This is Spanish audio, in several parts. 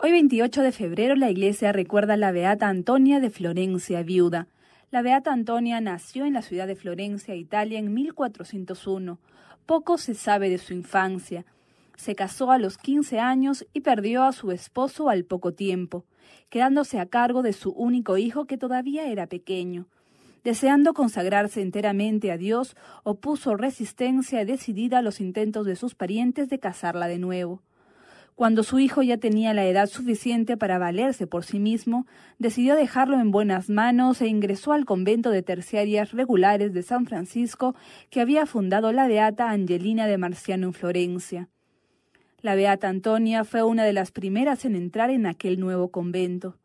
Hoy 28 de febrero la iglesia recuerda a la Beata Antonia de Florencia, viuda. La Beata Antonia nació en la ciudad de Florencia, Italia, en 1401. Poco se sabe de su infancia. Se casó a los 15 años y perdió a su esposo al poco tiempo, quedándose a cargo de su único hijo que todavía era pequeño. Deseando consagrarse enteramente a Dios, opuso resistencia decidida a los intentos de sus parientes de casarla de nuevo. Cuando su hijo ya tenía la edad suficiente para valerse por sí mismo, decidió dejarlo en buenas manos e ingresó al convento de terciarias regulares de San Francisco que había fundado la beata Angelina de Marciano en Florencia. La beata Antonia fue una de las primeras en entrar en aquel nuevo convento.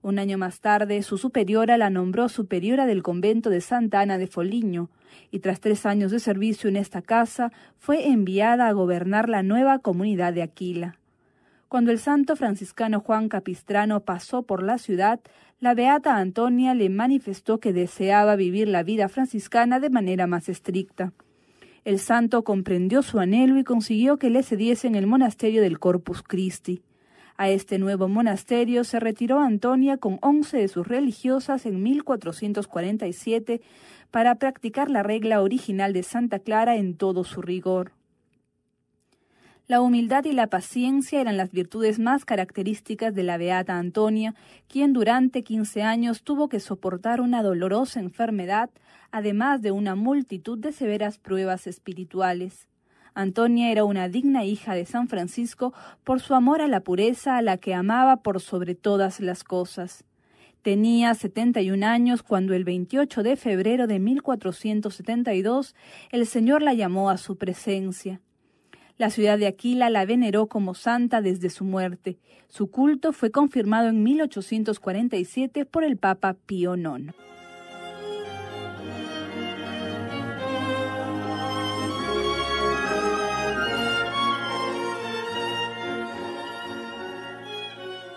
Un año más tarde, su superiora la nombró superiora del convento de Santa Ana de Foligno, y tras tres años de servicio en esta casa, fue enviada a gobernar la nueva comunidad de Aquila. Cuando el santo franciscano Juan Capistrano pasó por la ciudad, la beata Antonia le manifestó que deseaba vivir la vida franciscana de manera más estricta. El santo comprendió su anhelo y consiguió que le cediesen el monasterio del Corpus Christi. A este nuevo monasterio se retiró Antonia con once de sus religiosas en 1447 para practicar la regla original de Santa Clara en todo su rigor. La humildad y la paciencia eran las virtudes más características de la beata Antonia, quien durante quince años tuvo que soportar una dolorosa enfermedad, además de una multitud de severas pruebas espirituales. Antonia era una digna hija de San Francisco por su amor a la pureza a la que amaba por sobre todas las cosas. Tenía setenta y un años cuando el 28 de febrero de 1472 el Señor la llamó a su presencia. La ciudad de Aquila la veneró como santa desde su muerte. Su culto fue confirmado en 1847 por el Papa Pío IX.